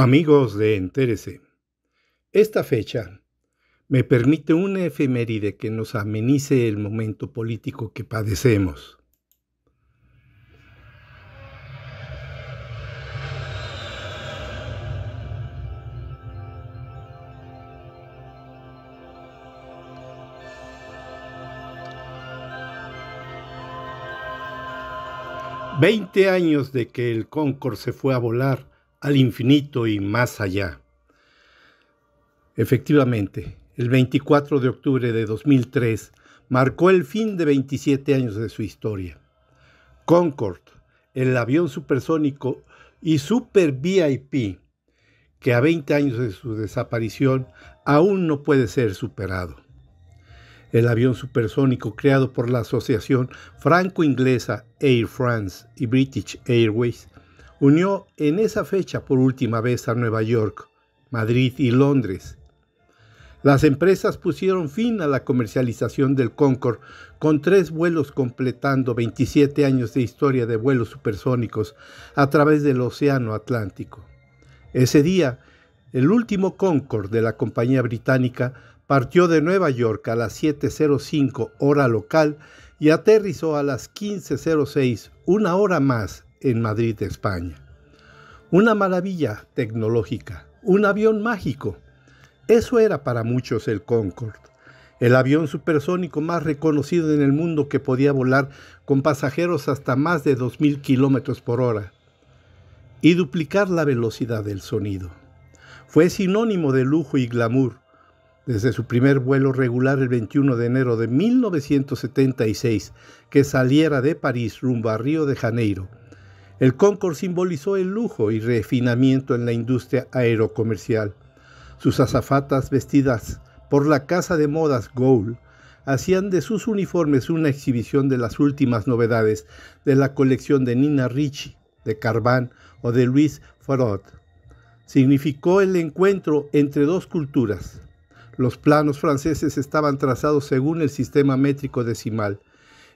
Amigos de Entérese, esta fecha me permite una efeméride que nos amenice el momento político que padecemos. Veinte años de que el Concord se fue a volar al infinito y más allá. Efectivamente, el 24 de octubre de 2003 marcó el fin de 27 años de su historia. Concorde, el avión supersónico y super VIP, que a 20 años de su desaparición aún no puede ser superado. El avión supersónico creado por la asociación franco-inglesa Air France y British Airways unió en esa fecha por última vez a Nueva York, Madrid y Londres. Las empresas pusieron fin a la comercialización del Concorde con tres vuelos completando 27 años de historia de vuelos supersónicos a través del Océano Atlántico. Ese día, el último Concorde de la compañía británica partió de Nueva York a las 7.05 hora local y aterrizó a las 15.06, una hora más en Madrid, España. Una maravilla tecnológica, un avión mágico. Eso era para muchos el Concorde, el avión supersónico más reconocido en el mundo que podía volar con pasajeros hasta más de 2.000 kilómetros por hora y duplicar la velocidad del sonido. Fue sinónimo de lujo y glamour desde su primer vuelo regular el 21 de enero de 1976 que saliera de París rumbo a Río de Janeiro el Concorde simbolizó el lujo y refinamiento en la industria aerocomercial. Sus azafatas vestidas por la casa de modas Gould hacían de sus uniformes una exhibición de las últimas novedades de la colección de Nina Ricci, de Carvan o de Luis Farod. Significó el encuentro entre dos culturas. Los planos franceses estaban trazados según el sistema métrico decimal,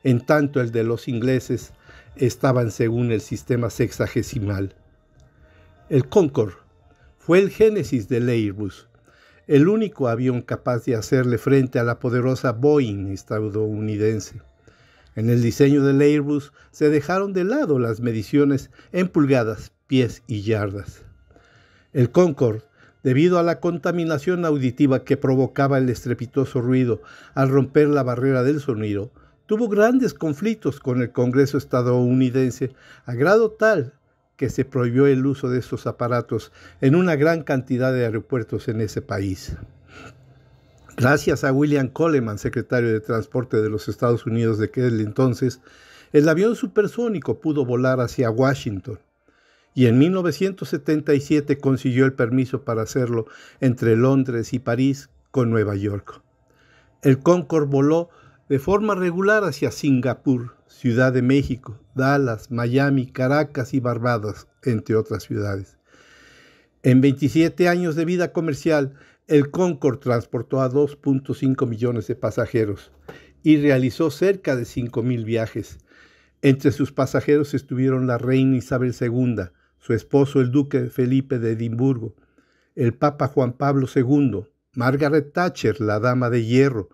en tanto el de los ingleses estaban según el sistema sexagesimal. El Concorde fue el génesis del Airbus, el único avión capaz de hacerle frente a la poderosa Boeing estadounidense. En el diseño del Airbus se dejaron de lado las mediciones en pulgadas, pies y yardas. El Concorde, debido a la contaminación auditiva que provocaba el estrepitoso ruido al romper la barrera del sonido, tuvo grandes conflictos con el Congreso estadounidense, a grado tal que se prohibió el uso de estos aparatos en una gran cantidad de aeropuertos en ese país. Gracias a William Coleman, secretario de Transporte de los Estados Unidos de aquel entonces, el avión supersónico pudo volar hacia Washington y en 1977 consiguió el permiso para hacerlo entre Londres y París con Nueva York. El Concorde voló de forma regular hacia Singapur, Ciudad de México, Dallas, Miami, Caracas y Barbados, entre otras ciudades. En 27 años de vida comercial, el Concorde transportó a 2.5 millones de pasajeros y realizó cerca de 5.000 viajes. Entre sus pasajeros estuvieron la reina Isabel II, su esposo el duque Felipe de Edimburgo, el Papa Juan Pablo II, Margaret Thatcher, la Dama de Hierro,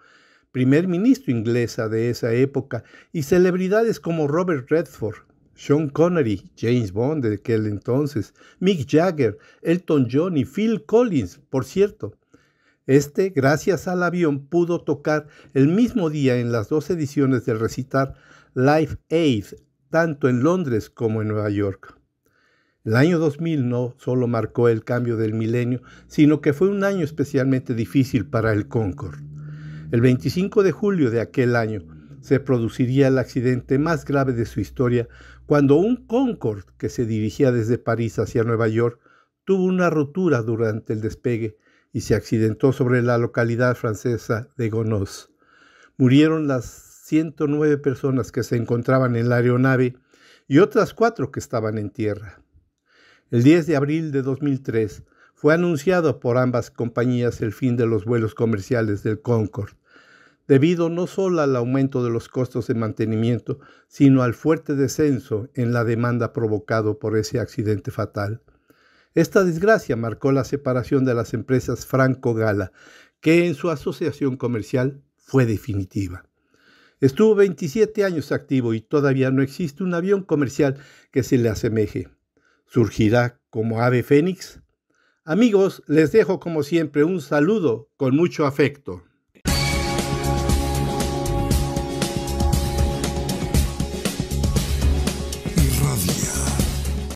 primer ministro inglesa de esa época, y celebridades como Robert Redford, Sean Connery, James Bond de aquel entonces, Mick Jagger, Elton John y Phil Collins, por cierto. Este, gracias al avión, pudo tocar el mismo día en las dos ediciones del recital Live Aid, tanto en Londres como en Nueva York. El año 2000 no solo marcó el cambio del milenio, sino que fue un año especialmente difícil para el Concord. El 25 de julio de aquel año se produciría el accidente más grave de su historia cuando un Concorde que se dirigía desde París hacia Nueva York tuvo una rotura durante el despegue y se accidentó sobre la localidad francesa de Gonoz. Murieron las 109 personas que se encontraban en la aeronave y otras cuatro que estaban en tierra. El 10 de abril de 2003, fue anunciado por ambas compañías el fin de los vuelos comerciales del Concorde, debido no solo al aumento de los costos de mantenimiento, sino al fuerte descenso en la demanda provocado por ese accidente fatal. Esta desgracia marcó la separación de las empresas Franco-Gala, que en su asociación comercial fue definitiva. Estuvo 27 años activo y todavía no existe un avión comercial que se le asemeje. ¿Surgirá como ave fénix? Amigos, les dejo como siempre un saludo con mucho afecto.